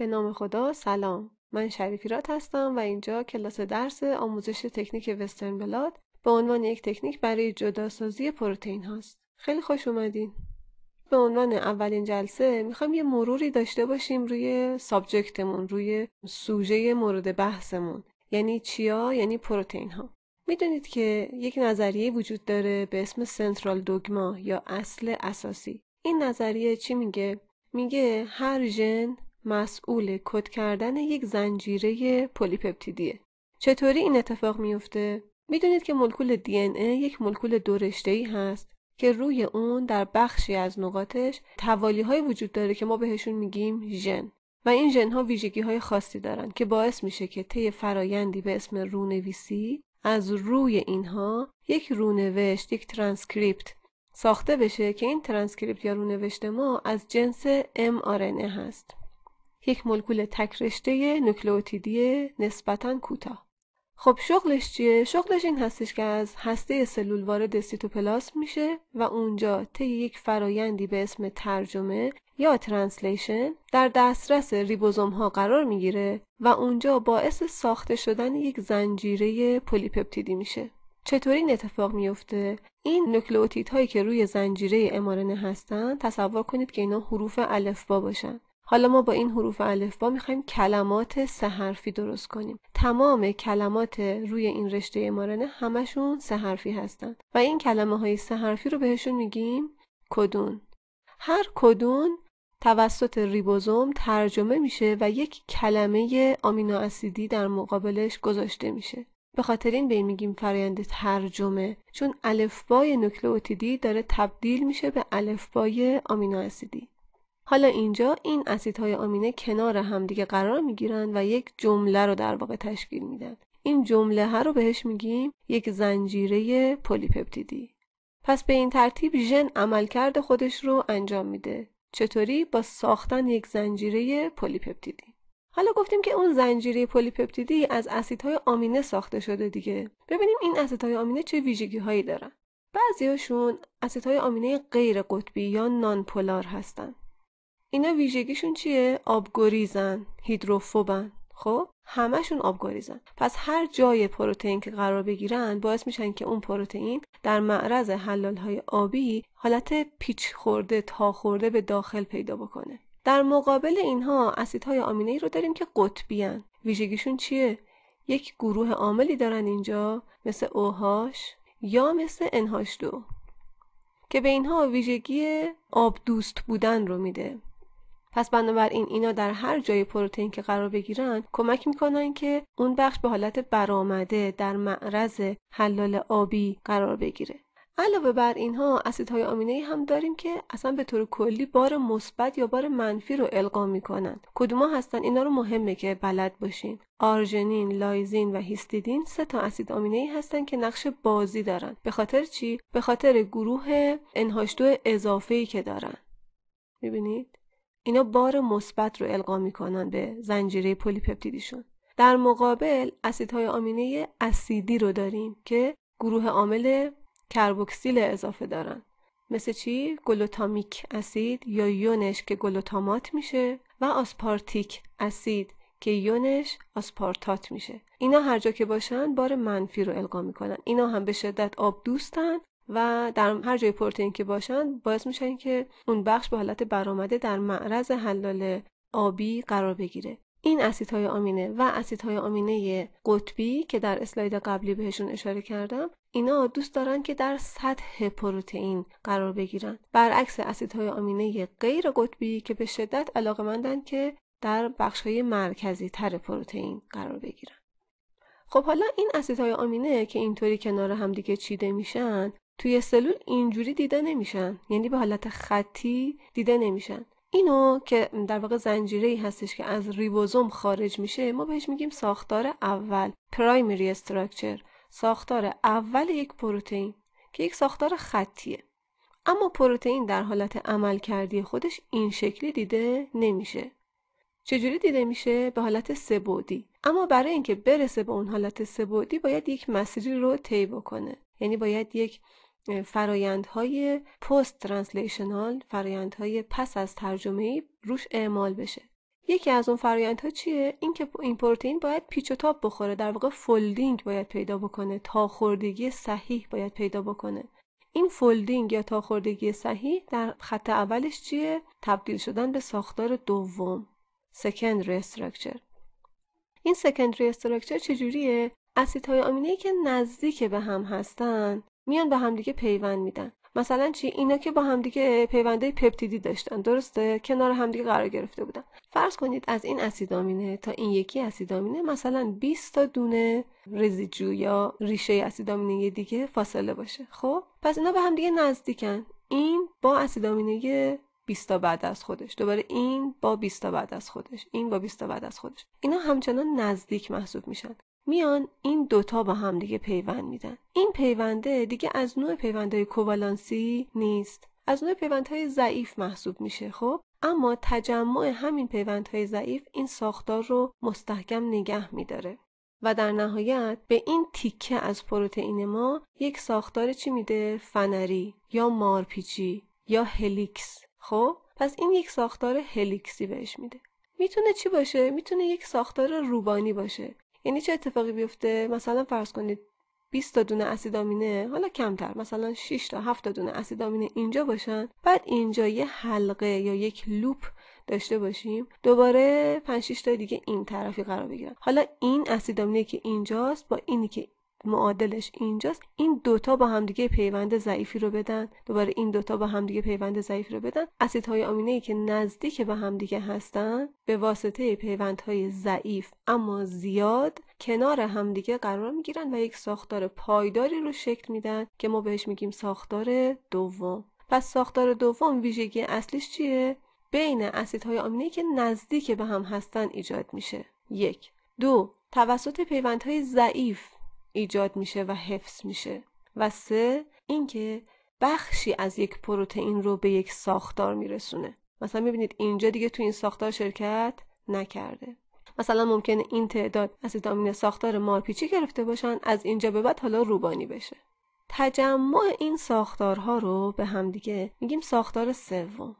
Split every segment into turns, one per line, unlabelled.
به نام خدا سلام من رات هستم و اینجا کلاس درس آموزش تکنیک وسترن بلاد به عنوان یک تکنیک برای جداسازی پروتئین هاست خیلی خوش اومدین به عنوان اولین جلسه میخوام یه مروری داشته باشیم روی سابجکتمون روی سوژه مورد بحثمون یعنی چیا یعنی پروتئین ها میدونید که یک نظریه وجود داره به اسم سنترال دوگما یا اصل اساسی این نظریه چی میگه میگه هر ژن مسئول کد کردن یک زنجیره پلیپپتیدیه چطوری این اتفاق میفته میدونید که مولکول دی یک مولکول دو ای هست که روی اون در بخشی از نقاطش توالی های وجود داره که ما بهشون میگیم ژن و این ژن ها ویژگی های خاصی دارن که باعث میشه که طی فرایندی به اسم رونویسی از روی اینها یک رونوشت یک ترانسکریپت ساخته بشه که این ترانسکریپت یا رونوشت ما از جنس mRNA هست یک مولکول تکرشته نوکلئوتیدی نسبتا کوتاه خب شغلش چیه شغلش این هستش که از هسته سلول وارد سیتوپلاسم میشه و اونجا طی یک فرایندی به اسم ترجمه یا ترنسلیشن در دسترس ریبوزوم ها قرار میگیره و اونجا باعث ساخته شدن یک زنجیره پلیپپتیدی میشه چطوری این اتفاق میفته این نوکلئوتیدهایی که روی زنجیره امارنه هستن تصور کنید که اینا حروف الفبا باشن حالا ما با این حروف الفبا میخوایم کلمات سه حرفی درست کنیم تمام کلمات روی این رشته امارنه همشون سه حرفی هستن و این کلمه های سه حرفی رو بهشون میگیم کدون هر کدون توسط ریبوزوم ترجمه میشه و یک کلمه آمینو اسیدی در مقابلش گذاشته میشه به خاطر این به میگیم فرایند ترجمه چون الفبای نوکلئوتیدی داره تبدیل میشه به الفبای آمینو اسیدی حالا اینجا این اسیدهای آمینه کنار همدیگه قرار میگیرن و یک جمله رو در واقع تشکیل میدن این جمله ها رو بهش میگیم یک زنجیره پلیپپتیدی پس به این ترتیب ژن عملکرد خودش رو انجام میده چطوری با ساختن یک زنجیره پلیپپتیدی حالا گفتیم که اون زنجیره پلیپپتیدی از اسیدهای آمینه ساخته شده دیگه ببینیم این اسیدهای آمینه چه ویژگی هایی دارن بعضیاشون اسیدهای آمینه غیر قطبی یا نان پولار هستن اینا ویژگیشون چیه آبگریزن هیدروفوبن خب همشون آبگریزن پس هر جای پروتئین که قرار بگیرن باعث میشن که اون پروتئین در معرض حلال های آبی حالت پیچ خورده تا خورده به داخل پیدا بکنه در مقابل اینها اسیدهای آمینه ای رو داریم که قطبیان. ویژگیشون چیه یک گروه عاملی دارن اینجا مثل اوهاش یا مثل انهاش دو که به اینها ویژگی دوست بودن رو میده پس بنابراین اینا در هر جای پروتئین که قرار بگیرن کمک میکنن که اون بخش به حالت برآمده در معرض حلال آبی قرار بگیره علاوه بر اینها اسیدهای آمینه ای هم داریم که اصلا به طور کلی بار مثبت یا بار منفی رو القا میکنن کدوما هستن اینا رو مهمه که بلد باشین آرژنین لایزین و هیستیدین سه تا اسید آمینه ای هستن که نقش بازی دارن به خاطر چی به خاطر گروه NH2 اضافه ای که دارن میبینید اینا بار مثبت رو القا میکنن به زنجیره پلیپپتیدیشون در مقابل اسیدهای آمینه اسیدی رو داریم که گروه عامل کربوکسیل اضافه دارن مثل چی گلوتامیک اسید یا یونش که گلوتامات میشه و آسپارتیک اسید که یونش آسپارتات میشه اینا هر جا که باشن بار منفی رو القا میکنن اینا هم به شدت آب دوستن و در هر جای پروتئین که باشن باعث میشن که اون بخش به حالت برآمده در معرض حلال آبی قرار بگیره این اسیدهای آمینه و اسیدهای آمینه قطبی که در اسلاید قبلی بهشون اشاره کردم اینا دوست دارن که در سطح پروتئین قرار بگیرن برعکس اسیدهای آمینه غیر قطبی که به شدت مندن که در بخشهای مرکزی تر پروتئین قرار بگیرن خب حالا این اسیدهای آمینه که اینطوری کنار دیگه چیده میشن توی سلول اینجوری دیده نمیشن یعنی به حالت خطی دیده نمیشن اینو که در واقع زنجیره هستش که از ریبوزوم خارج میشه ما بهش میگیم ساختار اول پرایمری استراکچر ساختار اول یک پروتئین که یک ساختار خطیه اما پروتئین در حالت عمل کردی خودش این شکلی دیده نمیشه چجوری دیده میشه به حالت سبودی اما برای اینکه برسه به اون حالت سبودی باید یک مسیری رو طی بکنه یعنی باید یک فرایندهای پست ترنسلیشنال فرایندهای پس از ترجمه روش اعمال بشه یکی از اون فرایندها چیه اینکه این پروتئین باید پیچ و تاب بخوره در واقع فولدینگ باید پیدا بکنه تا خوردگی صحیح باید پیدا بکنه این فولدینگ یا تاخوردگی صحیح در خط اولش چیه تبدیل شدن به ساختار دوم سکندری استراکچر این سکندری استراکچر چجوریه اسیدهای آمینه ای که نزدیک به هم هستن میان به همدیگه پیوند میدن مثلا چی اینا که با همدیگه پیونده پپتیدی داشتن درسته کنار همدیگه قرار گرفته بودن فرض کنید از این اسیدامینه تا این یکی اسیدامینه مثلا 20 تا دونه رزیجو یا ریشه اسیدامینه دیگه فاصله باشه خب پس اینا به همدیگه نزدیکن این با اسیدامینه 20 تا بعد از خودش دوباره این با 20 تا بعد از خودش این با 20 تا بعد از خودش اینا همچنان نزدیک محسوب میشن میان این دوتا با هم دیگه پیوند میدن این پیونده دیگه از نوع پیوندهای کووالانسی نیست از نوع پیوندهای ضعیف محسوب میشه خب اما تجمع همین پیوندهای ضعیف این ساختار رو مستحکم نگه میداره و در نهایت به این تیکه از پروتئین ما یک ساختار چی میده فنری یا مارپیچی یا هلیکس خب پس این یک ساختار هلیکسی بهش میده میتونه چی باشه میتونه یک ساختار روبانی باشه یعنی چه اتفاقی بیفته مثلا فرض کنید 20 تا دونه اسید آمینه حالا کمتر مثلا 6 تا 7 تا دونه اسید آمینه اینجا باشن بعد اینجا یه حلقه یا یک لوپ داشته باشیم دوباره 5 6 تا دیگه این طرفی قرار بگیرن حالا این اسید آمینه که اینجاست با اینی که معادلش اینجاست این دوتا با همدیگه پیوند ضعیفی رو بدن دوباره این دوتا با همدیگه پیوند ضعیفی رو بدن اسیدهای آمینه ای که نزدیک به همدیگه هستن به واسطه پیوندهای ضعیف اما زیاد کنار همدیگه قرار میگیرن و یک ساختار پایداری رو شکل میدن که ما بهش میگیم ساختار دوم پس ساختار دوم ویژگی اصلیش چیه بین اسیدهای آمینه ای که نزدیک به هم هستن ایجاد میشه یک دو توسط پیوندهای ضعیف ایجاد میشه و حفظ میشه و سه اینکه بخشی از یک پروتئین رو به یک ساختار میرسونه مثلا میبینید اینجا دیگه تو این ساختار شرکت نکرده مثلا ممکنه این تعداد از آمین ساختار مارپیچی گرفته باشن از اینجا به بعد حالا روبانی بشه تجمع این ساختارها رو به همدیگه میگیم ساختار سوم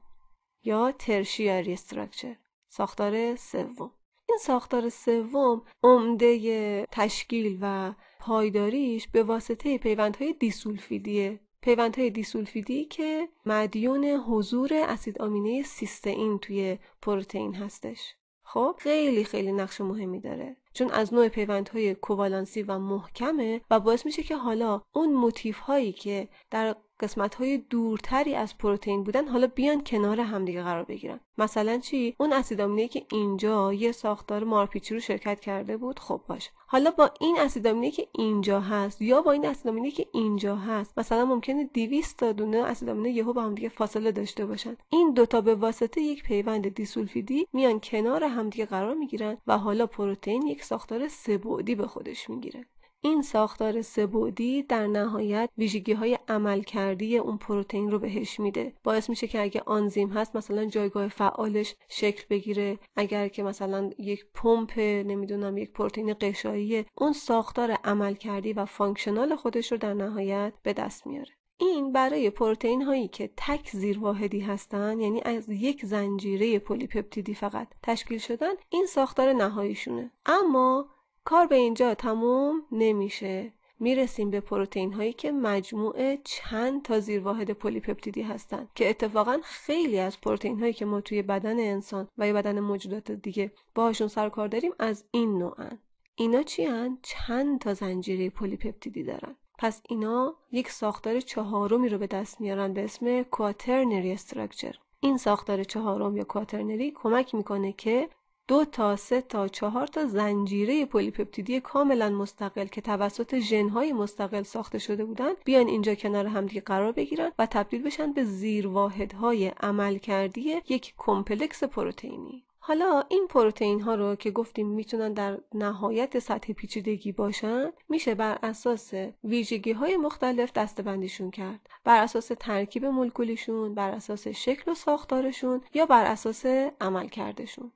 یا ترشیاری استرکچر. ساختار سوم این ساختار سوم عمده تشکیل و پایداریش به واسطه پیوندهای دیسولفیدیه پیوندهای دیسولفیدی که مدیون حضور اسید آمینه سیستئین توی پروتئین هستش خب خیلی خیلی نقش مهمی داره چون از نوع پیوندهای کووالانسی و محکمه و باعث میشه که حالا اون موتیف هایی که در قسمت های دورتری از پروتئین بودن حالا بیان کنار همدیگه قرار بگیرن مثلا چی اون اسیدامینه که اینجا یه ساختار مارپیچی رو شرکت کرده بود خب باشه حالا با این اسیدامینه که اینجا هست یا با این اسیدامینه که اینجا هست مثلا ممکنه 200 تا دونه اسیدامینه یهو با هم دیگه فاصله داشته باشن این دوتا به واسطه یک پیوند دیسولفیدی میان کنار همدیگه قرار میگیرن و حالا پروتئین یک ساختار سه‌بعدی به خودش میگیره این ساختار سبودی در نهایت ویژگی های عمل کردی اون پروتئین رو بهش میده باعث میشه که اگه آنزیم هست مثلا جایگاه فعالش شکل بگیره اگر که مثلا یک پمپ نمیدونم یک پروتئین قشایی اون ساختار عمل کردی و فانکشنال خودش رو در نهایت به دست میاره این برای پروتئین هایی که تک زیر واحدی هستن یعنی از یک زنجیره پلیپپتیدی فقط تشکیل شدن این ساختار نهاییشونه اما کار به اینجا تموم نمیشه میرسیم به پروتئین هایی که مجموعه چند تا زیرواحد پلیپپتیدی هستند که اتفاقا خیلی از پروتئین هایی که ما توی بدن انسان و یا بدن موجودات دیگه باهاشون سر کار داریم از این نوعن اینا چی هن؟ چند تا زنجیره پلیپپتیدی دارن پس اینا یک ساختار چهارمی رو به دست میارن به اسم کواترنری استرکچر این ساختار چهارم یا کواترنری کمک میکنه که دو تا سه تا چهار تا زنجیره پلیپپتیدی کاملا مستقل که توسط ژنهای مستقل ساخته شده بودن بیان اینجا کنار همدیگه قرار بگیرن و تبدیل بشن به زیرواحدهای عملکردی یک کمپلکس پروتئینی حالا این پروتئین ها رو که گفتیم میتونن در نهایت سطح پیچیدگی باشن میشه بر اساس ویژگی های مختلف دستبندیشون کرد بر اساس ترکیب مولکولیشون بر اساس شکل و ساختارشون یا بر اساس عملکردشون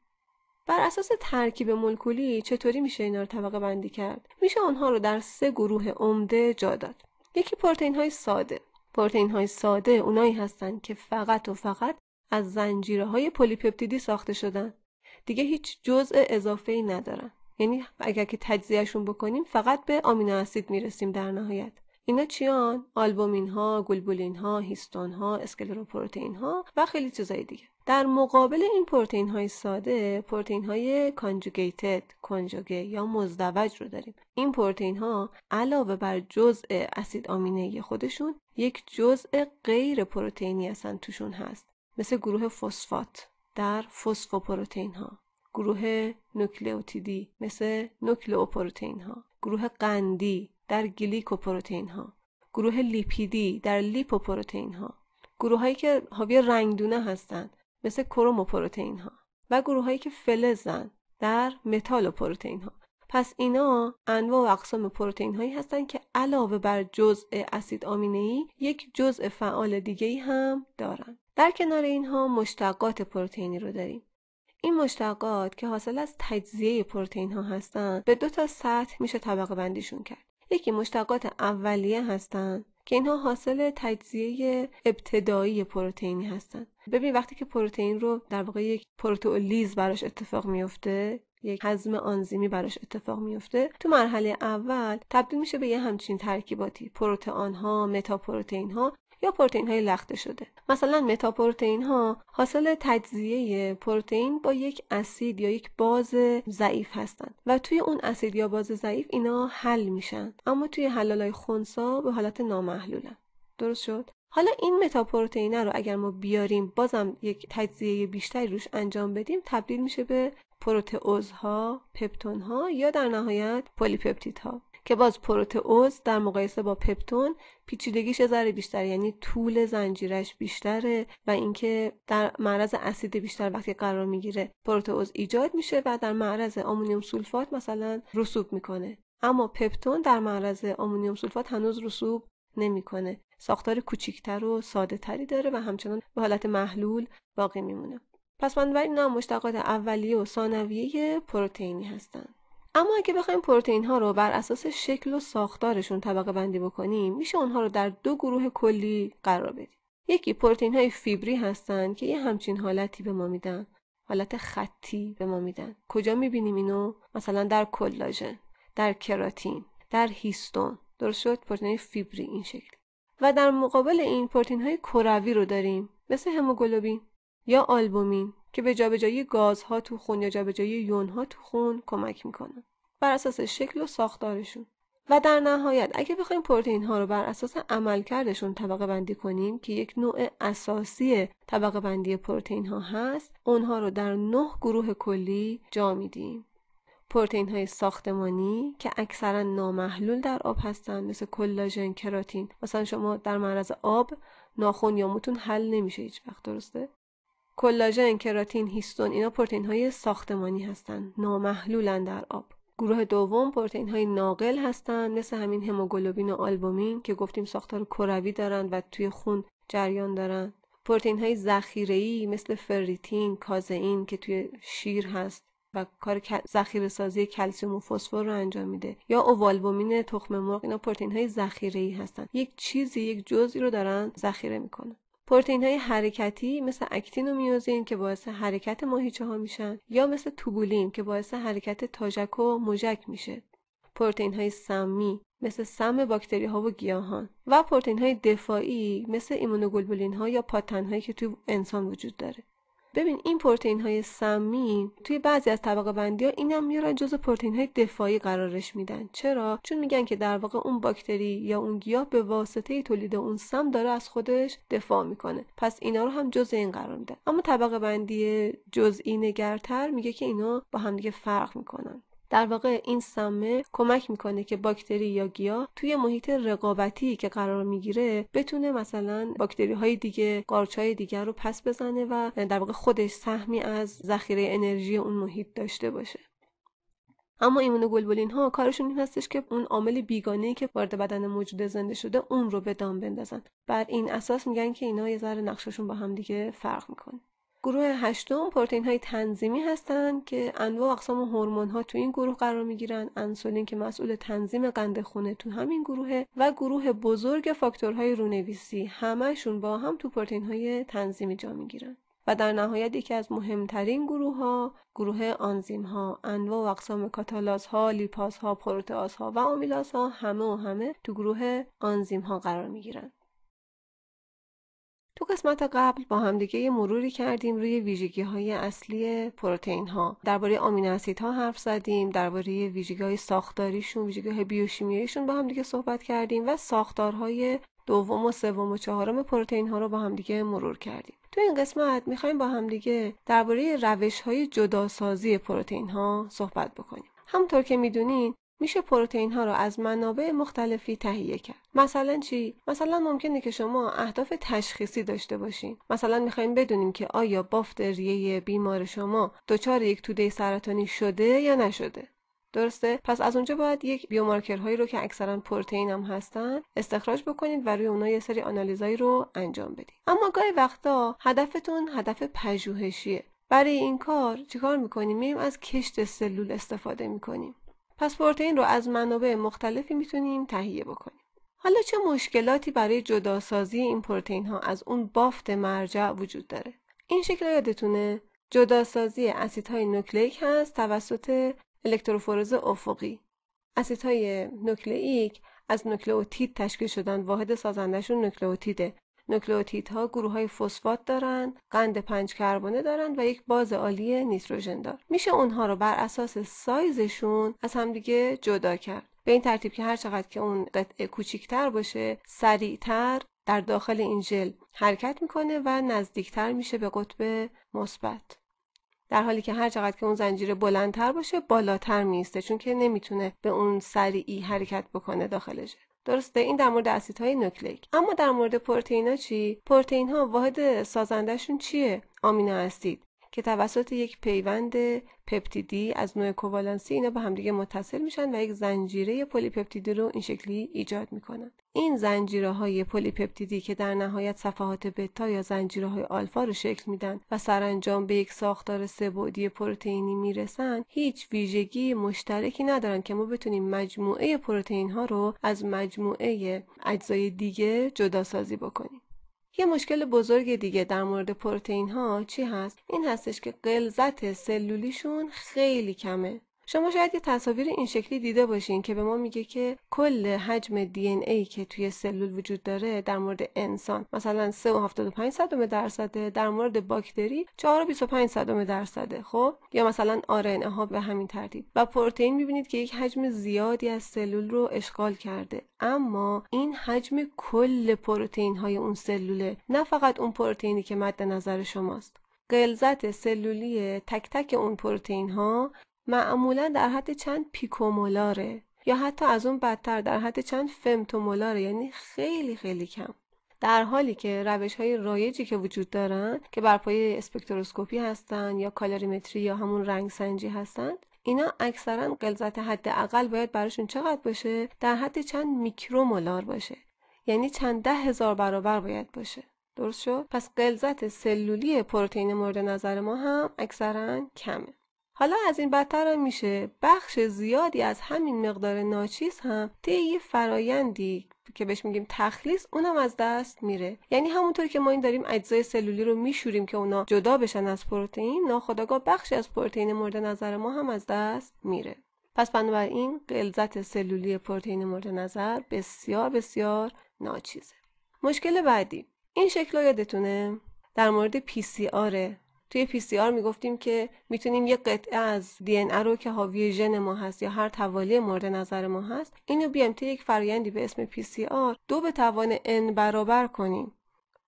بر اساس ترکیب مولکولی چطوری میشه اینا رو طبقه بندی کرد میشه آنها رو در سه گروه عمده جا داد یکی پروتئین های ساده پروتئین های ساده اونایی هستند که فقط و فقط از زنجیره های پلیپپتیدی ساخته شدن دیگه هیچ جزء اضافه ای ندارن یعنی اگر که تجزیهشون بکنیم فقط به آمینو اسید میرسیم در نهایت اینا چیان آلبومین ها گلبولین ها هیستون ها اسکلروپروتئین ها و خیلی چیزای دیگه در مقابل این پروتین های ساده پروتین های کانجوگیتد کنجوگه یا مزدوج رو داریم این پروتین ها علاوه بر جزء اسید آمینه خودشون یک جزء غیر پروتئینی هستن توشون هست مثل گروه فسفات در فسفوپروتئین ها گروه نوکلئوتیدی مثل نوکلئوپروتئین ها گروه قندی در گلیکوپروتئین ها گروه لیپیدی در لیپوپروتئین ها گروه هایی که حاوی رنگدونه هستند مثل کروموپروتئین ها و گروه هایی که فلزن در متالوپروتئین ها پس اینا انواع و اقسام پروتئین هایی هستند که علاوه بر جزء اسید آمینه ای یک جزء فعال دیگه ای هم دارن در کنار اینها مشتقات پروتئینی رو داریم این مشتقات که حاصل از تجزیه پروتئین ها هستند به دو تا سطح میشه طبقه بندیشون کرد یکی مشتقات اولیه هستند که اینها حاصل تجزیه ابتدایی پروتئینی هستند ببین وقتی که پروتئین رو در واقع یک پروتئولیز براش اتفاق میفته یک هضم آنزیمی براش اتفاق میفته تو مرحله اول تبدیل میشه به یه همچین ترکیباتی پروتئان ها متاپروتئین ها یا پروتئین های لخته شده مثلا متاپروتئین ها حاصل تجزیه پروتئین با یک اسید یا یک باز ضعیف هستند و توی اون اسید یا باز ضعیف اینا حل میشن اما توی حلال های خنسا به حالت نامحلولن درست شد حالا این متاپروتئینه رو اگر ما بیاریم بازم یک تجزیه بیشتری روش انجام بدیم تبدیل میشه به پروتئوزها، پپتونها یا در نهایت ها. که باز پروتئوز در مقایسه با پپتون پیچیدگیش ذره بیشتر یعنی طول زنجیرش بیشتره و اینکه در معرض اسید بیشتر وقتی قرار میگیره پروتئوز ایجاد میشه و در معرض آمونیوم سولفات مثلا رسوب میکنه اما پپتون در معرض آمونیوم سولفات هنوز رسوب نمیکنه ساختار کوچیکتر و ساده تری داره و همچنان به حالت محلول باقی میمونه پس ولی اینا مشتقات اولیه و ثانویه پروتئینی هستند اما اگه بخوایم پروتئین ها رو بر اساس شکل و ساختارشون طبقه بندی بکنیم میشه اونها رو در دو گروه کلی قرار بدیم یکی پروتئین های فیبری هستن که یه همچین حالتی به ما میدن حالت خطی به ما میدن کجا میبینیم اینو مثلا در کلاژن در کراتین در هیستون درست شد پروتئین فیبری این شکل و در مقابل این پروتئین های کروی رو داریم مثل هموگلوبین یا آلبومین که به جابجایی گازها تو خون یا جابجایی یونها تو خون کمک میکنن بر اساس شکل و ساختارشون و در نهایت اگه بخوایم پروتئین ها رو بر اساس عملکردشون طبقه بندی کنیم که یک نوع اساسی طبقه بندی پروتئین ها هست اونها رو در نه گروه کلی جا میدیم پروتئین های ساختمانی که اکثرا نامحلول در آب هستند مثل کلاژن کراتین مثلا شما در معرض آب ناخون یا موتون حل نمیشه هیچ وقت درسته کلاژن کراتین هیستون اینا پروتئین های ساختمانی هستند نامحلولن در آب گروه دوم پروتئین های ناقل هستند مثل همین هموگلوبین و آلبومین که گفتیم ساختار کروی دارند و توی خون جریان دارند پروتئین های ذخیره مثل فریتین، کازئین که توی شیر هست و کار ذخیره سازی کلسیوم و فسفر رو انجام میده یا اووالبومین تخم مرغ اینا پروتئین های ذخیره ای هستن یک چیزی یک جزئی رو دارن ذخیره میکنن پروتین های حرکتی مثل اکتین و میوزین که باعث حرکت ماهیچه ها میشن یا مثل توبولین که باعث حرکت تاجک و مژک میشه پروتین های سمی مثل سم باکتری ها و گیاهان و پروتین های دفاعی مثل ایمونوگلوبولین ها یا پاتن هایی که تو انسان وجود داره ببین این پروتئین های سمی توی بعضی از طبقه بندی ها هم میارن جز پروتئین های دفاعی قرارش میدن چرا چون میگن که در واقع اون باکتری یا اون گیاه به واسطه تولید اون سم داره از خودش دفاع میکنه پس اینا رو هم جزء این قرار میدن اما طبقه بندی جزئی نگرتر میگه که اینا با همدیگه فرق میکنن در واقع این سمه کمک میکنه که باکتری یا گیاه توی محیط رقابتی که قرار میگیره بتونه مثلا باکتری های دیگه قارچ های دیگر رو پس بزنه و در واقع خودش سهمی از ذخیره انرژی اون محیط داشته باشه اما ایمون گلبولین ها کارشون این هستش که اون عامل بیگانه که وارد بدن موجود زنده شده اون رو به دام بندازن بر این اساس میگن که اینا یه ذره نقششون با هم دیگه فرق میکنه گروه هشتم پروتئین های تنظیمی هستند که انواع اقسام هورمون ها تو این گروه قرار می گیرن انسولین که مسئول تنظیم قند خونه تو همین گروه و گروه بزرگ فاکتورهای رونویسی همهشون با هم تو پروتئین های تنظیمی جا می گیرن. و در نهایت یکی از مهمترین گروه ها گروه آنزیم ها انواع و اقسام کاتالاز ها لیپاز ها پروتئاز ها و آمیلاز ها همه و همه تو گروه آنزیم ها قرار می گیرن. تو قسمت قبل با همدیگه یه مروری کردیم روی ویژگی های اصلی پروتین ها درباره آمینو ها حرف زدیم درباره ویژگی های ساختاریشون ویژگی های بیوشیمیاییشون با همدیگه صحبت کردیم و ساختارهای دوم و سوم و چهارم پروتین ها رو با همدیگه مرور کردیم تو این قسمت میخوایم با همدیگه درباره روش های جداسازی پروتین ها صحبت بکنیم همونطور که میدونین میشه پروتئین ها رو از منابع مختلفی تهیه کرد مثلا چی مثلا ممکنه که شما اهداف تشخیصی داشته باشین مثلا میخوایم بدونیم که آیا بافت ریه بیمار شما دچار یک توده سرطانی شده یا نشده درسته پس از اونجا باید یک هایی رو که اکثرا پروتئین هم هستن استخراج بکنید و روی اونها یه سری آنالیزایی رو انجام بدید اما گاهی وقتا هدفتون هدف پژوهشیه برای این کار چیکار میکنیم میریم از کشت سلول استفاده میکنیم پس پروتئین رو از منابع مختلفی میتونیم تهیه بکنیم. حالا چه مشکلاتی برای جداسازی این پروتئین ها از اون بافت مرجع وجود داره؟ این شکل یادتونه جداسازی اسیدهای نوکلئیک هست توسط الکتروفورز افقی. اسیدهای نوکلئیک از نوکلئوتید تشکیل شدن واحد سازندشون نوکلئوتیده نوکلئوتیدها گروه های فسفات دارن، قند پنج کربونه دارن و یک باز عالی نیتروژن دار. میشه اونها رو بر اساس سایزشون از همدیگه جدا کرد. به این ترتیب که هر چقدر که اون قطعه کوچیکتر باشه، سریعتر در داخل این ژل حرکت میکنه و نزدیکتر میشه به قطب مثبت. در حالی که هر چقدر که اون زنجیره بلندتر باشه بالاتر میسته چون که نمیتونه به اون سریعی حرکت بکنه داخل ژل. درسته این در مورد اسیدهای نوکلیک اما در مورد ها چی پروتئین ها واحد سازندهشون چیه آمینو اسید که توسط یک پیوند پپتیدی از نوع کووالانسی اینا به همدیگه متصل میشن و یک زنجیره پلیپپتیدی رو این شکلی ایجاد میکنن این زنجیره های پلیپپتیدی که در نهایت صفحات بتا یا زنجیره های آلفا رو شکل میدن و سرانجام به یک ساختار سبعدی پروتئینی میرسن هیچ ویژگی مشترکی ندارن که ما بتونیم مجموعه پروتئین ها رو از مجموعه اجزای دیگه جدا سازی بکنیم یه مشکل بزرگ دیگه در مورد پروتئین ها چی هست این هستش که غلظت سلولیشون خیلی کمه شما شاید یه تصاویر این شکلی دیده باشین که به ما میگه که کل حجم دی ای که توی سلول وجود داره در مورد انسان مثلا 3.75 درصده در مورد باکتری 4.25 درصده خب یا مثلا آر ها به همین ترتیب و پروتئین میبینید که یک حجم زیادی از سلول رو اشغال کرده اما این حجم کل پروتئین های اون سلوله نه فقط اون پروتئینی که مد نظر شماست غلظت سلولی تک تک اون پروتئین ها معمولا در حد چند پیکومولاره یا حتی از اون بدتر در حد چند فمتومولاره یعنی خیلی خیلی کم در حالی که روش های رایجی که وجود دارن که بر پایه اسپکتروسکوپی هستن یا کالریمتری یا همون رنگسنجی هستند اینا اکثرا غلظت حداقل باید براشون چقدر باشه در حد چند میکرومولار باشه یعنی چند ده هزار برابر باید باشه درست شد پس غلظت سلولی پروتئین مورد نظر ما هم اکثرا کمه حالا از این بدتر هم میشه بخش زیادی از همین مقدار ناچیز هم طی یه فرایندی که بهش میگیم تخلیص اونم از دست میره یعنی همونطور که ما این داریم اجزای سلولی رو میشوریم که اونا جدا بشن از پروتئین ناخداگاه بخشی از پروتئین مورد نظر ما هم از دست میره پس بنابراین غلظت سلولی پروتئین مورد نظر بسیار بسیار ناچیزه مشکل بعدی این شکل رو یادتونه در مورد پی سی آره توی پی سی آر میگفتیم که میتونیم یه قطعه از دی ان رو که حاوی ژن ما هست یا هر توالی مورد نظر ما هست اینو بیایم توی یک فرایندی به اسم پی سی آر دو به توان ان برابر کنیم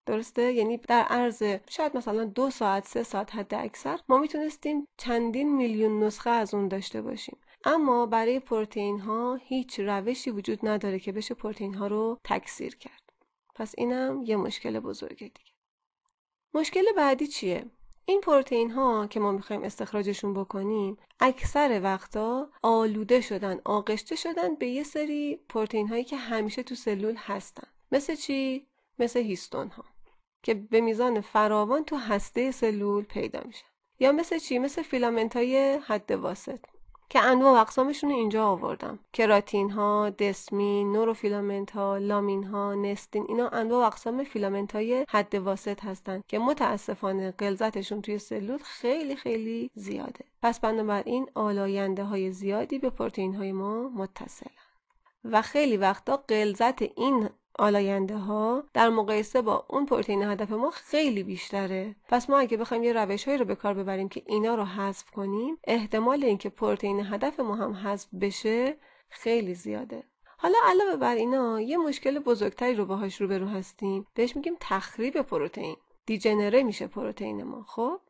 درسته یعنی در عرض شاید مثلا دو ساعت سه ساعت حد اکثر ما میتونستیم چندین میلیون نسخه از اون داشته باشیم اما برای پروتئین ها هیچ روشی وجود نداره که بشه پروتئین ها رو تکثیر کرد پس اینم یه مشکل بزرگ دیگه مشکل بعدی چیه این پروتئین ها که ما میخوایم استخراجشون بکنیم اکثر وقتا آلوده شدن آغشته شدن به یه سری پروتئین هایی که همیشه تو سلول هستن مثل چی مثل هیستون ها که به میزان فراوان تو هسته سلول پیدا میشن یا مثل چی مثل فیلامنت های حد واسط که انواع و اقسامشون رو اینجا آوردم کراتین ها دسمین نوروفیلامنت ها لامین ها نستین اینا انواع و اقسام فیلامنت های حد واسط هستند که متاسفانه غلظتشون توی سلول خیلی خیلی زیاده پس بنابراین آلاینده های زیادی به پروتئین های ما متصلن و خیلی وقتا غلظت این آلاینده ها در مقایسه با اون پروتئین هدف ما خیلی بیشتره پس ما اگه بخوایم یه هایی رو به کار ببریم که اینا رو حذف کنیم احتمال اینکه پروتئین هدف ما هم حذف بشه خیلی زیاده حالا علاوه بر اینا یه مشکل بزرگتری رو باهاش روبرو هستیم بهش میگیم تخریب پروتئین دیجنره میشه پروتئین ما خب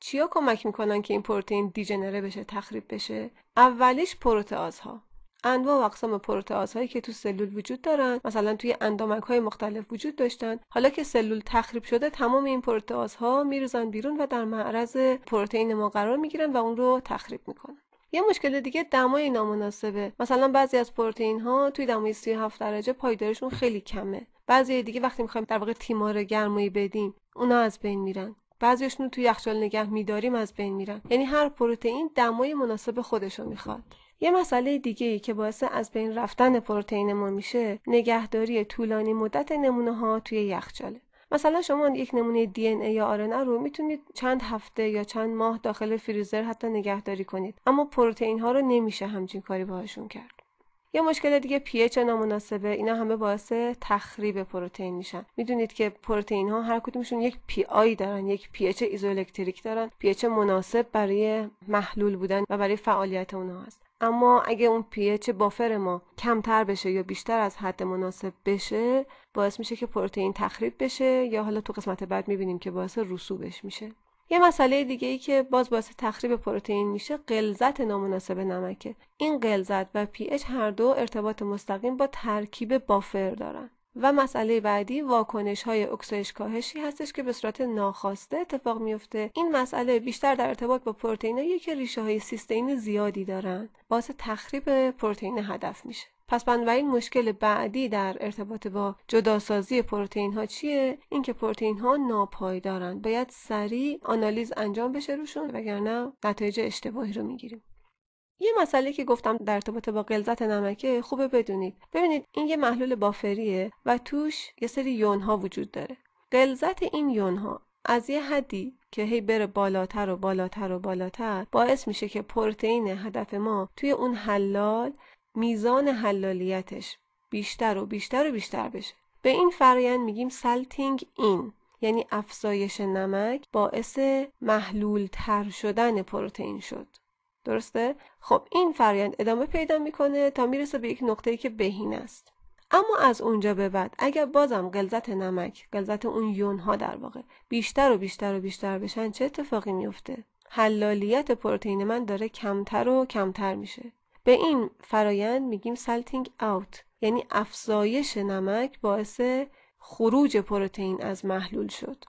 چیا کمک میکنن که این پروتئین دیجنره بشه تخریب بشه اولیش پروتئازها انواع و اقسام پروتئاز که تو سلول وجود دارن مثلا توی اندامک های مختلف وجود داشتن حالا که سلول تخریب شده تمام این پروتئازها میریزن بیرون و در معرض پروتئین ما قرار میگیرن و اون رو تخریب میکنن یه مشکل دیگه دمای نامناسبه مثلا بعضی از پروتئین ها توی دمای 37 درجه پایدارشون خیلی کمه بعضی دیگه وقتی میخوایم در واقع تیمار گرمایی بدیم اونا از بین میرن بعضیشون توی یخچال نگه میداریم از بین میرن یعنی هر پروتئین دمای مناسب خودش رو میخواد یه مسئله دیگه ای که باعث از بین رفتن پروتئین ما میشه نگهداری طولانی مدت نمونه ها توی یخچاله مثلا شما یک نمونه دی ای یا آرنا رو میتونید چند هفته یا چند ماه داخل فریزر حتی نگهداری کنید اما پروتئین ها رو نمیشه همچین کاری باهاشون کرد یه مشکل دیگه پیچ نامناسبه اینا همه باعث تخریب پروتئین میشن میدونید که پروتئین ها هر کدومشون یک پی آی دارن یک پیچ ایزوالکتریک دارن پیچ مناسب برای محلول بودن و برای فعالیت اونها هست اما اگه اون پیچ بافر ما کمتر بشه یا بیشتر از حد مناسب بشه باعث میشه که پروتئین تخریب بشه یا حالا تو قسمت بعد میبینیم که باعث رسوبش میشه یه مسئله دیگه ای که باز باعث تخریب پروتئین میشه غلظت نامناسب نمکه این غلظت و پیچ هر دو ارتباط مستقیم با ترکیب بافر دارن و مسئله بعدی واکنش های اکسایش کاهشی هستش که به صورت ناخواسته اتفاق میفته این مسئله بیشتر در ارتباط با پروتئینایی که ریشه های سیستین زیادی دارن باعث تخریب پروتئین هدف میشه پس بنابراین مشکل بعدی در ارتباط با جداسازی پروتئین ها چیه اینکه پروتئین ها ناپایدارن باید سریع آنالیز انجام بشه روشون وگرنه نتایج اشتباهی رو میگیریم یه مسئله که گفتم در ارتباط با غلظت نمکه خوبه بدونید ببینید این یه محلول بافریه و توش یه سری یونها وجود داره غلظت این یونها از یه حدی که هی بره بالاتر و بالاتر و بالاتر باعث میشه که پروتئین هدف ما توی اون حلال میزان حلالیتش بیشتر و بیشتر و بیشتر بشه به این فرایند میگیم سلتینگ این یعنی افزایش نمک باعث محلول تر شدن پروتئین شد درسته خب این فرایند ادامه پیدا میکنه تا میرسه به یک نقطه‌ای که بهین است اما از اونجا به بعد اگر بازم غلظت نمک غلظت اون یونها در واقع بیشتر و بیشتر و بیشتر بشن چه اتفاقی میفته حلالیت پروتئین من داره کمتر و کمتر میشه به این فرایند میگیم سالتینگ اوت یعنی افزایش نمک باعث خروج پروتئین از محلول شد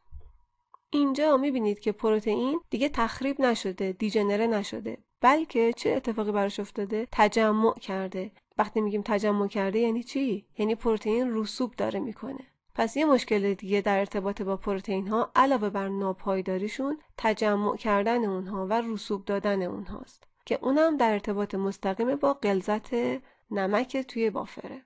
اینجا میبینید که پروتئین دیگه تخریب نشده دیجنره نشده بلکه چه اتفاقی براش افتاده تجمع کرده وقتی میگیم تجمع کرده یعنی چی یعنی پروتئین رسوب داره میکنه پس یه مشکل دیگه در ارتباط با پروتئین ها علاوه بر ناپایداریشون تجمع کردن اونها و رسوب دادن اونهاست که اونم در ارتباط مستقیم با غلظت نمک توی بافره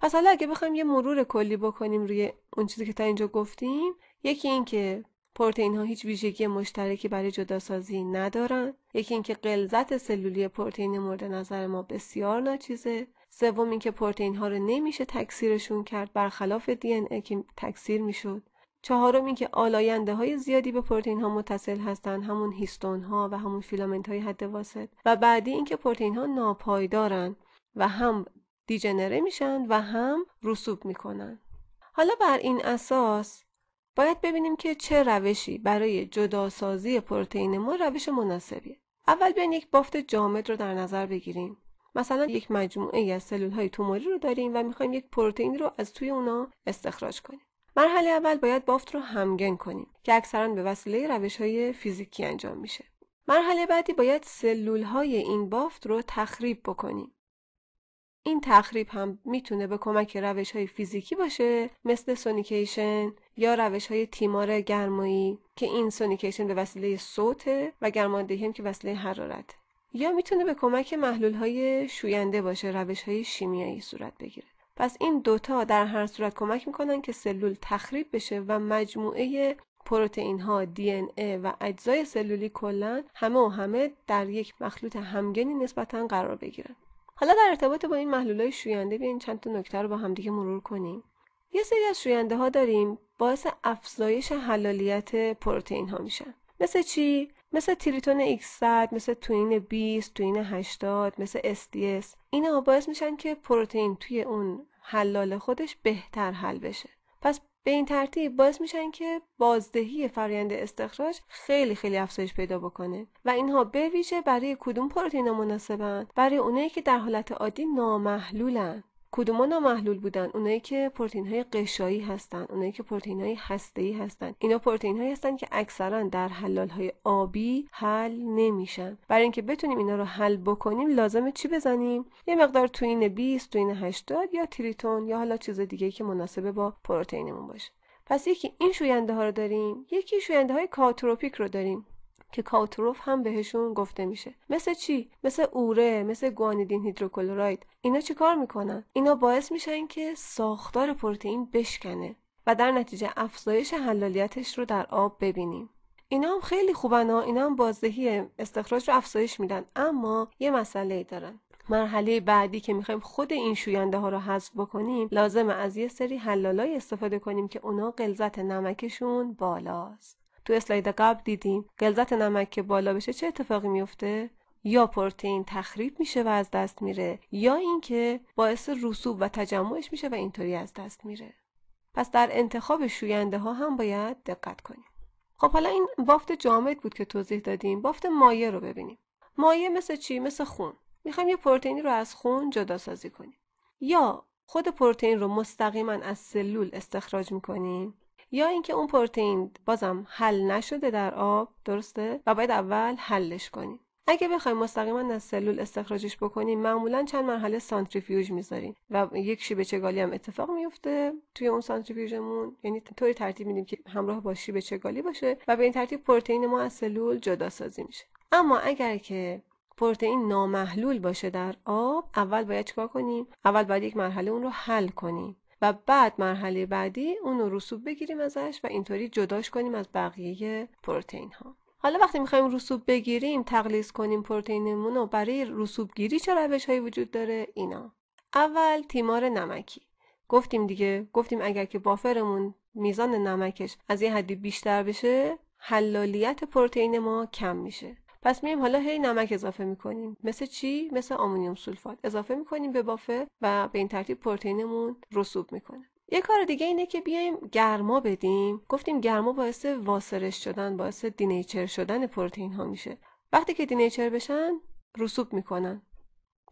پس حالا اگه بخوایم یه مرور کلی بکنیم روی اون چیزی که تا اینجا گفتیم یکی این که پروتئین ها هیچ ویژگی مشترکی برای جداسازی ندارن یکی اینکه غلظت سلولی پروتئین مورد نظر ما بسیار ناچیزه سوم اینکه پروتئین ها رو نمیشه تکثیرشون کرد برخلاف دی ان که تکثیر میشد چهارم اینکه آلاینده های زیادی به پروتئین ها متصل هستند همون هیستون ها و همون فیلامنت های حد واسط و بعدی اینکه پروتئین ها ناپایدارن و هم دیژنره میشن و هم رسوب میکنن حالا بر این اساس باید ببینیم که چه روشی برای جداسازی پروتئین ما روش مناسبیه اول بیاین یک بافت جامد رو در نظر بگیریم مثلا یک مجموعه ای از سلول های توموری رو داریم و میخوایم یک پروتئین رو از توی اونا استخراج کنیم مرحله اول باید بافت رو همگن کنیم که اکثرا به وسیله روش های فیزیکی انجام میشه مرحله بعدی باید سلول های این بافت رو تخریب بکنیم این تخریب هم میتونه به کمک روش های فیزیکی باشه مثل سونیکیشن یا روش های تیمار گرمایی که این سونیکیشن به وسیله صوته و گرماندهی هم که وسیله حرارت یا میتونه به کمک محلول های شوینده باشه روش های شیمیایی صورت بگیره پس این دوتا در هر صورت کمک میکنن که سلول تخریب بشه و مجموعه پروتئین ها دی ان ای و اجزای سلولی کلا همه و همه در یک مخلوط همگنی نسبتا قرار بگیرن حالا در ارتباط با این های شوینده بیاین چند تا نکته رو با همدیگه مرور کنیم یه سری از شوینده ها داریم باعث افزایش حلالیت پروتین ها میشن مثل چی مثل تریتون X100 مثل توین 20 توین 80 مثل SDS اینا باعث میشن که پروتئین توی اون حلال خودش بهتر حل بشه پس به این ترتیب باعث میشن که بازدهی فرایند استخراج خیلی خیلی افزایش پیدا بکنه و اینها ویژه برای کدوم پروتئین مناسبند برای اونایی که در حالت عادی نامحلولن ها محلول بودن اونایی که پروتئین های قشایی هستن اونایی که پروتئین های هسته ای هستن اینا پروتئین هایی هستن که اکثرا در حلال های آبی حل نمیشن برای اینکه بتونیم اینا رو حل بکنیم لازمه چی بزنیم یه مقدار توین 20 توین 80 یا تریتون یا حالا چیز دیگه که مناسب با پروتئینمون باشه پس یکی این شوینده ها رو داریم یکی شوینده های کاتروپیک رو داریم که کاوتروف هم بهشون گفته میشه مثل چی مثل اوره مثل گوانیدین هیدروکلوراید اینا کار میکنن اینا باعث میشن که ساختار پروتئین بشکنه و در نتیجه افزایش حلالیتش رو در آب ببینیم اینا هم خیلی خوبن ها اینا هم بازدهی استخراج رو افزایش میدن اما یه مسئله دارن مرحله بعدی که میخوایم خود این شوینده ها رو حذف بکنیم لازم از یه سری حلالای استفاده کنیم که اونا غلظت نمکشون بالاست تو اسلاید قبل دیدیم غلظت نمک که بالا بشه چه اتفاقی میفته یا پروتئین تخریب میشه و از دست میره یا اینکه باعث رسوب و تجمعش میشه و اینطوری از دست میره پس در انتخاب شوینده ها هم باید دقت کنیم خب حالا این بافت جامد بود که توضیح دادیم بافت مایه رو ببینیم مایه مثل چی مثل خون میخوایم یه پروتئینی رو از خون جدا سازی کنیم یا خود پروتئین رو مستقیما از سلول استخراج میکنیم یا اینکه اون پروتئین بازم حل نشده در آب درسته و باید اول حلش کنیم اگه بخوایم مستقیما از سلول استخراجش بکنیم معمولا چند مرحله سانتریفیوژ میذاریم و یک به چگالی هم اتفاق میفته توی اون سانتریفیوژمون یعنی طوری ترتیب میدیم که همراه با به چگالی باشه و به این ترتیب پروتئین ما از سلول جدا سازی میشه اما اگر که پروتئین نامحلول باشه در آب اول باید چیکار کنیم اول باید یک مرحله اون رو حل کنیم و بعد مرحله بعدی اون رو رسوب بگیریم ازش و اینطوری جداش کنیم از بقیه پروتئین ها حالا وقتی میخوایم رسوب بگیریم تقلیص کنیم پروتئینمون رو برای رسوب گیری چه روش هایی وجود داره اینا اول تیمار نمکی گفتیم دیگه گفتیم اگر که بافرمون میزان نمکش از یه حدی بیشتر بشه حلالیت پروتئین ما کم میشه پس میایم حالا هی نمک اضافه میکنیم مثل چی مثل آمونیوم سولفات اضافه میکنیم به بافه و به این ترتیب پروتئینمون رسوب میکنه یه کار دیگه اینه که بیایم گرما بدیم گفتیم گرما باعث واسرش شدن باعث دینیچر شدن پروتئین ها میشه وقتی که دینیچر بشن رسوب میکنن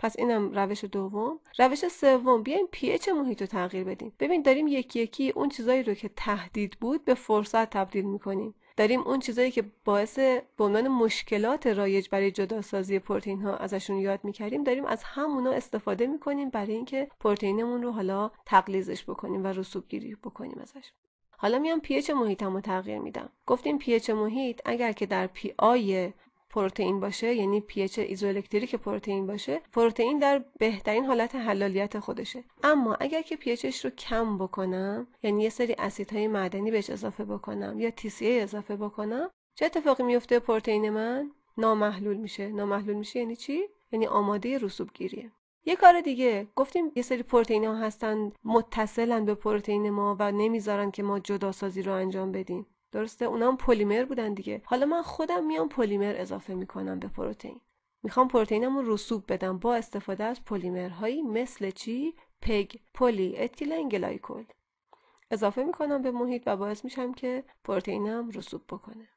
پس اینم روش دوم روش سوم بیایم پی اچ محیط رو تغییر بدیم ببین داریم یکی یکی اون چیزایی رو که تهدید بود به فرصت تبدیل میکنیم داریم اون چیزایی که باعث به عنوان مشکلات رایج برای جداسازی پروتئین ها ازشون یاد میکردیم داریم از همونا استفاده میکنیم برای اینکه پروتئینمون رو حالا تقلیزش بکنیم و رسوب گیری بکنیم ازش حالا میام پیچ محیطم رو تغییر میدم گفتیم پیچ محیط اگر که در پی آی پروتئین باشه یعنی پیچ ایزوالکتریک پروتئین باشه پروتئین در بهترین حالت حلالیت خودشه اما اگر که پیچش رو کم بکنم یعنی یه سری اسیدهای معدنی بهش اضافه بکنم یا تیسیه اضافه بکنم چه اتفاقی میفته پروتئین من نامحلول میشه نامحلول میشه یعنی چی یعنی آماده رسوب گیریه یه کار دیگه گفتیم یه سری پروتئین ها هستن متصلن به پروتئین ما و نمیذارن که ما جداسازی رو انجام بدیم درسته اونا هم پلیمر بودن دیگه حالا من خودم میام پلیمر اضافه میکنم به پروتئین میخوام پروتئینم رو رسوب بدم با استفاده از پلیمرهایی مثل چی پگ پلی اتیلن گلایکول اضافه میکنم به محیط و باعث میشم که پروتئینم رسوب بکنه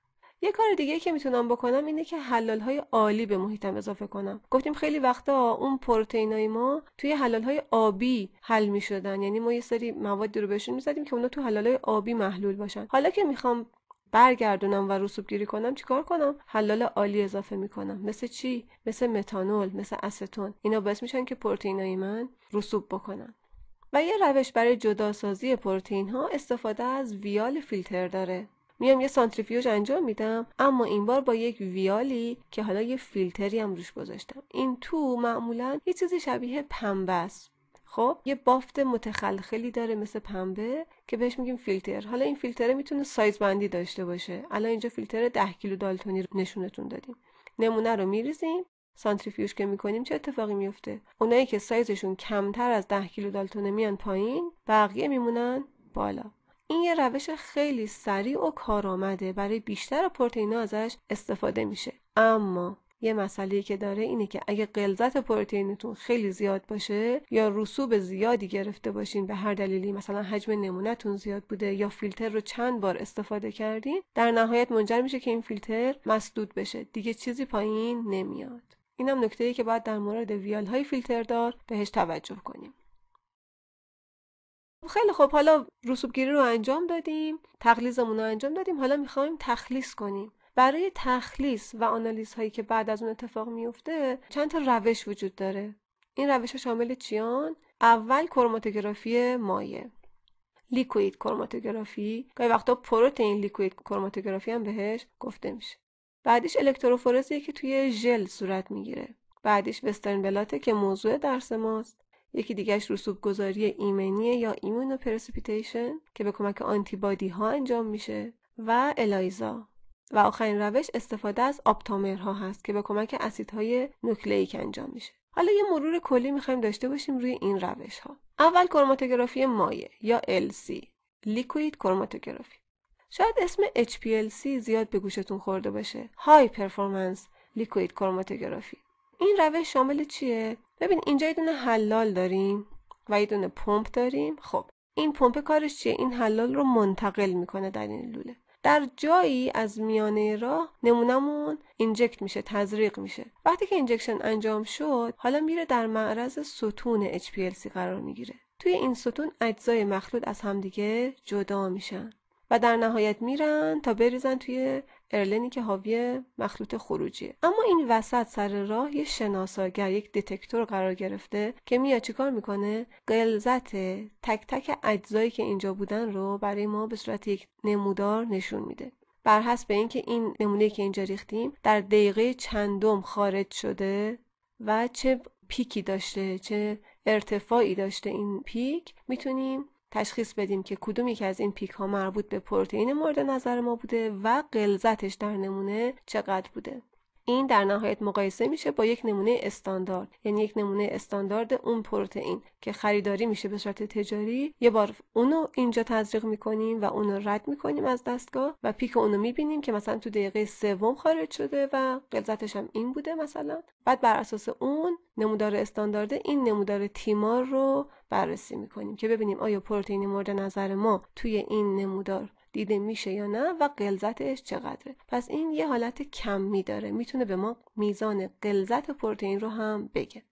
یه کار دیگه که میتونم بکنم اینه که حلال های عالی به محیطم اضافه کنم گفتیم خیلی وقتا اون های ما توی حلال های آبی حل میشدن یعنی ما یه سری مواد رو بهشون میزدیم که اونا تو حلال های آبی محلول باشن حالا که میخوام برگردونم و رسوب گیری کنم چیکار کنم حلال عالی اضافه میکنم مثل چی مثل متانول مثل استون اینا باعث میشن که پروتئینای من رسوب بکنن و یه روش برای جداسازی پروتئین ها استفاده از ویال فیلتر داره میام یه سانتریفیوژ انجام میدم اما این بار با یک ویالی که حالا یه فیلتری هم روش گذاشتم این تو معمولا یه چیزی شبیه پنبه است خب یه بافت متخلخلی داره مثل پنبه که بهش میگیم فیلتر حالا این فیلتره میتونه سایز بندی داشته باشه الان اینجا فیلتر 10 کیلو دالتونی نشونتون دادیم نمونه رو میریزیم سانتریفیوژ که میکنیم چه اتفاقی میفته اونایی که سایزشون کمتر از 10 کیلو دالتونه میان پایین بقیه میمونن بالا این یه روش خیلی سریع و کارآمده برای بیشتر پروتئینا ازش استفاده میشه اما یه مسئله که داره اینه که اگه غلظت پروتئینتون خیلی زیاد باشه یا رسوب زیادی گرفته باشین به هر دلیلی مثلا حجم نمونهتون زیاد بوده یا فیلتر رو چند بار استفاده کردین در نهایت منجر میشه که این فیلتر مسدود بشه دیگه چیزی پایین نمیاد اینم نکته ای که باید در مورد ویال های فیلتردار بهش توجه کنیم خیلی خب حالا رسوبگیری رو انجام دادیم تخلیصمون رو انجام دادیم حالا میخوایم تخلیص کنیم برای تخلیص و آنالیز هایی که بعد از اون اتفاق میفته چند تا روش وجود داره این روش شامل چیان اول کروماتوگرافی مایه لیکوید کروماتوگرافی گاهی وقتا پروتئین لیکوید کروماتوگرافی هم بهش گفته میشه بعدیش الکتروفورزیه که توی ژل صورت میگیره بعدیش وسترن بلاته که موضوع درس ماست یکی دیگهش رسوب گذاری ایمنی یا ایمونو پرسپیتیشن که به کمک آنتیبادی ها انجام میشه و الایزا و آخرین روش استفاده از آپتامرها هست که به کمک اسیدهای نوکلئیک انجام میشه حالا یه مرور کلی میخوایم داشته باشیم روی این روش ها اول کروماتوگرافی مایه یا LC لیکوید کروماتوگرافی شاید اسم HPLC زیاد به گوشتون خورده باشه های پرفورمنس Liquid کروماتوگرافی این روش شامل چیه ببین اینجا یه دونه حلال داریم و یه دونه پمپ داریم خب این پمپ کارش چیه این حلال رو منتقل میکنه در این لوله در جایی از میانه راه نمونهمون اینجکت میشه تزریق میشه وقتی که اینجکشن انجام شد حالا میره در معرض ستون HPLC قرار میگیره توی این ستون اجزای مخلوط از همدیگه جدا میشن و در نهایت میرن تا بریزن توی ارلنی که حاوی مخلوط خروجی. اما این وسط سر راه یه شناساگر یک دتکتور قرار گرفته که میاد چیکار میکنه قلزت تک تک اجزایی که اینجا بودن رو برای ما به صورت یک نمودار نشون میده بر حسب اینکه این نمونه که اینجا ریختیم در دقیقه چندم خارج شده و چه پیکی داشته چه ارتفاعی داشته این پیک میتونیم تشخیص بدیم که کدوم یکی از این پیک ها مربوط به پروتئین مورد نظر ما بوده و غلظتش در نمونه چقدر بوده این در نهایت مقایسه میشه با یک نمونه استاندارد یعنی یک نمونه استاندارد اون پروتئین که خریداری میشه به صورت تجاری یه بار اونو اینجا تزریق میکنیم و اونو رد میکنیم از دستگاه و پیک اونو میبینیم که مثلا تو دقیقه سوم خارج شده و غلظتش هم این بوده مثلا بعد بر اساس اون نمودار استاندارد این نمودار تیمار رو بررسی میکنیم که ببینیم آیا پروتئین مورد نظر ما توی این نمودار دیده میشه یا نه و غلظتش چقدره پس این یه حالت کمی داره میتونه به ما میزان غلظت پروتئین رو هم بگه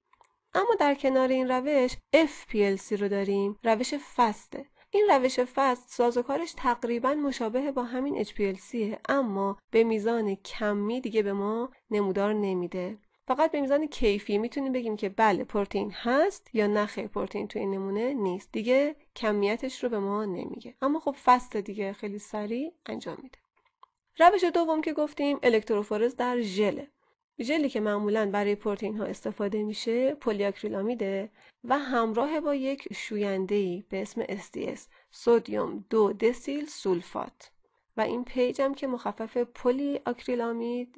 اما در کنار این روش FPLC رو داریم روش فسته این روش فست سازوکارش تقریبا مشابه با همین HPLCه. اما به میزان کمی دیگه به ما نمودار نمیده فقط به میزان کیفی میتونیم بگیم که بله پروتئین هست یا نه خیر پروتئین تو این نمونه نیست دیگه کمیتش رو به ما نمیگه اما خب فصل دیگه خیلی سریع انجام میده روش دوم که گفتیم الکتروفورز در ژله ژلی که معمولا برای پروتئین ها استفاده میشه پلیاکریلامیده و همراه با یک شوینده به اسم SDS سدیم دو دسیل سولفات و این پیج هم که مخفف پلی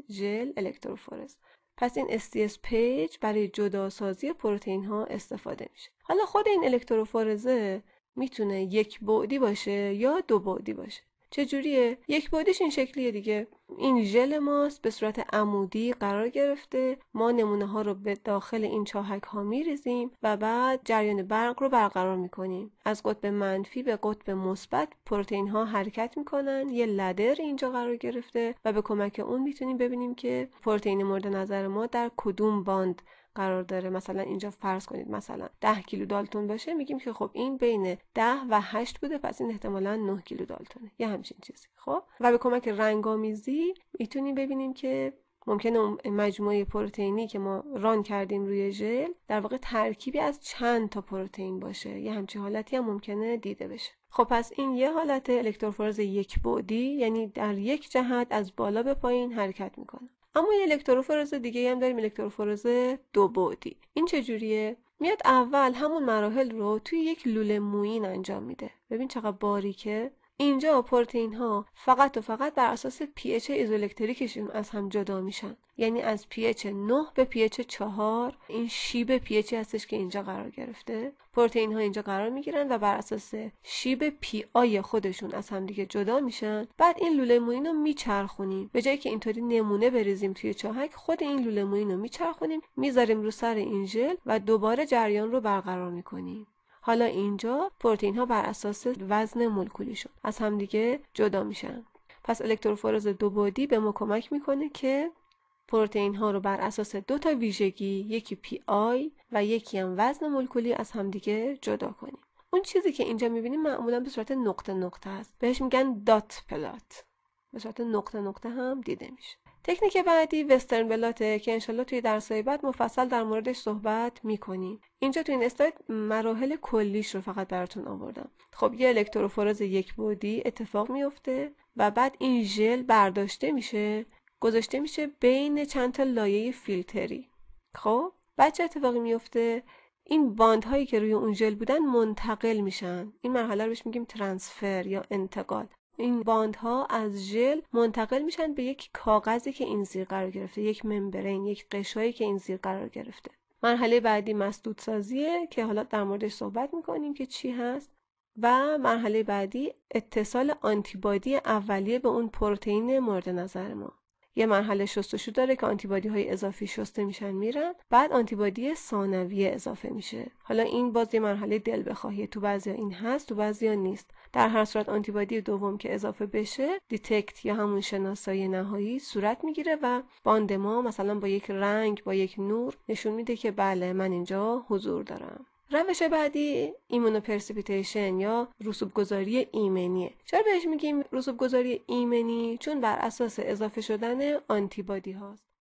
ژل الکتروفورز پس این STS پیج برای جداسازی پروتئین ها استفاده میشه حالا خود این الکتروفورزه میتونه یک بعدی باشه یا دو بعدی باشه چجوریه یک بودیش این شکلیه دیگه این ژل ماست به صورت عمودی قرار گرفته ما نمونه ها رو به داخل این چاهک ها میریزیم و بعد جریان برق رو برقرار کنیم. از قطب منفی به قطب مثبت پروتئین ها حرکت میکنن یه لدر اینجا قرار گرفته و به کمک اون میتونیم ببینیم که پروتئین مورد نظر ما در کدوم باند قرار داره مثلا اینجا فرض کنید مثلا 10 کیلو دالتون باشه میگیم که خب این بین 10 و 8 بوده پس این احتمالا 9 کیلو دالتونه یه همچین چیزی خب و به کمک رنگامیزی میتونیم ببینیم که ممکنه اون مجموعه پروتئینی که ما ران کردیم روی ژل در واقع ترکیبی از چند تا پروتئین باشه یه همچین حالتی هم ممکنه دیده بشه خب پس این یه حالت الکتروفورز یک بودی یعنی در یک جهت از بالا به پایین حرکت میکنه اما یه الکتروفورز دیگه هم داریم الکتروفورز دو بعدی این چجوریه میاد اول همون مراحل رو توی یک لوله موین انجام میده ببین چقدر باریکه اینجا پروتئین ها فقط و فقط بر اساس pH ایزولکتریکشون از هم جدا میشن یعنی از pH 9 به pH 4 این شیب pH هستش که اینجا قرار گرفته پروتئین ها اینجا قرار میگیرن و بر اساس شیب پی آی خودشون از هم دیگه جدا میشن بعد این لوله موین رو میچرخونیم به جایی که اینطوری نمونه بریزیم توی چاهک خود این لوله موین رو میچرخونیم میذاریم رو سر این ژل و دوباره جریان رو برقرار میکنیم حالا اینجا پروتئین ها بر اساس وزن مولکولیشون از همدیگه جدا میشن پس الکتروفورز دو بعدی به ما کمک میکنه که پروتئین ها رو بر اساس دو تا ویژگی یکی پی آی و یکی هم وزن مولکولی از همدیگه جدا کنیم اون چیزی که اینجا میبینیم معمولا به صورت نقطه نقطه است بهش میگن دات پلات به صورت نقطه نقطه هم دیده میشه تکنیک بعدی وسترن بلاته که انشالله توی درسهای بعد مفصل در موردش صحبت میکنیم اینجا توی این اسلاید مراحل کلیش رو فقط براتون آوردم خب یه الکتروفورز یک بودی اتفاق میفته و بعد این ژل برداشته میشه گذاشته میشه بین چند تا لایه فیلتری خب بعد چه اتفاقی میفته این باند هایی که روی اون ژل بودن منتقل میشن این مرحله رو بهش میگیم ترانسفر یا انتقال این باندها از ژل منتقل میشن به یک کاغذی که این زیر قرار گرفته یک ممبرین یک قشایی که این زیر قرار گرفته مرحله بعدی مسدود که حالا در موردش صحبت میکنیم که چی هست و مرحله بعدی اتصال آنتیبادی اولیه به اون پروتئین مورد نظر ما یه مرحله شستشو داره که آنتیبادی های اضافی شسته میشن میرن بعد آنتیبادی ثانویه اضافه میشه حالا این باز یه مرحله دل بخواهیه تو بعضی این هست تو ها نیست در هر صورت آنتیبادی دوم که اضافه بشه دیتکت یا همون شناسایی نهایی صورت میگیره و باند ما مثلا با یک رنگ با یک نور نشون میده که بله من اینجا حضور دارم روش بعدی ایمونو پرسیپیتیشن یا گذاری ایمنیه چرا بهش میگیم گذاری ایمنی چون بر اساس اضافه شدن آنتیبادی هاست